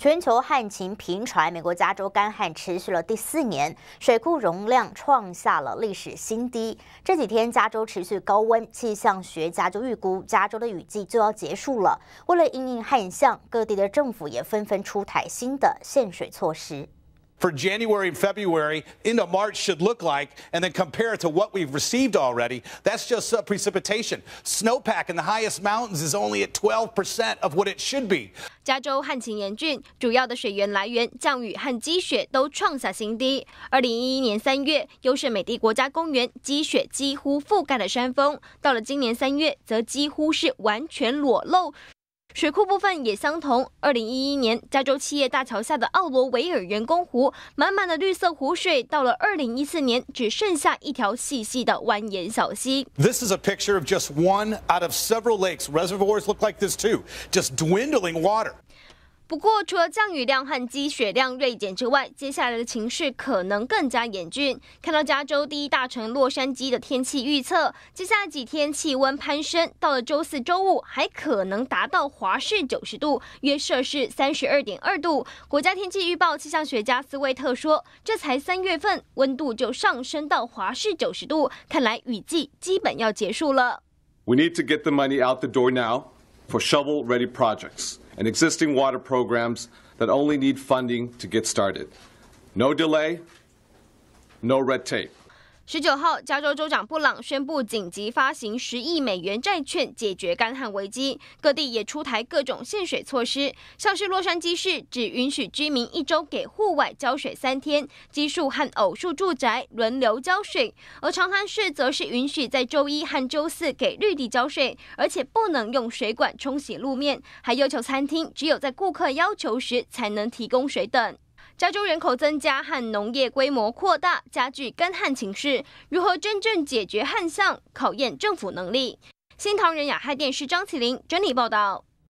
全球旱情频传，美国加州干旱持续了第四年，水库容量创下了历史新低。这几天，加州持续高温，气象学家就预估加州的雨季就要结束了。为了应应旱象，各地的政府也纷纷出台新的限水措施。for january and february into march should look like and then compare it to what we've received already that's just a precipitation snowpack in the highest mountains is only at twelve percent of what it should be 加州旱情严峻主要的水源来源降雨和积雪都创下新低二零一一年三月优胜美的国家公园积雪几乎覆盖了山峰到了今年三月则几乎是完全裸露水库部分也相同。2011年，加州七叶大桥下的奥罗维尔员工湖，满满的绿色湖水，到了2014年，只剩下一条细细的蜿蜒小溪。This is a picture of just one out of several lakes. Reservoirs look like this too, just dwindling water. 不过，除了降雨量和积雪量锐减之外，接下来的情势可能更加严峻。看到加州第一大城洛杉矶的天气预测，接下来几天气温攀升，到了周四周五还可能达到华氏九十度，约摄氏三十二点二度。国家天气预报气象学家斯威特说：“这才三月份，温度就上升到华氏九十度，看来雨季基本要结束了。” We need to get the money out the door now for shovel-ready projects. and existing water programs that only need funding to get started. No delay, no red tape. 十九号，加州州长布朗宣布紧急发行十亿美元债券，解决干旱危机。各地也出台各种限水措施，像是洛杉矶市只允许居民一周给户外浇水三天，奇数和偶数住宅轮流浇水；而长滩市则是允许在周一和周四给绿地浇水，而且不能用水管冲洗路面，还要求餐厅只有在顾客要求时才能提供水等。加州人口增加和农业规模扩大加剧干旱情势，如何真正解决旱象，考验政府能力。新唐人亚海电视张起灵整理报道。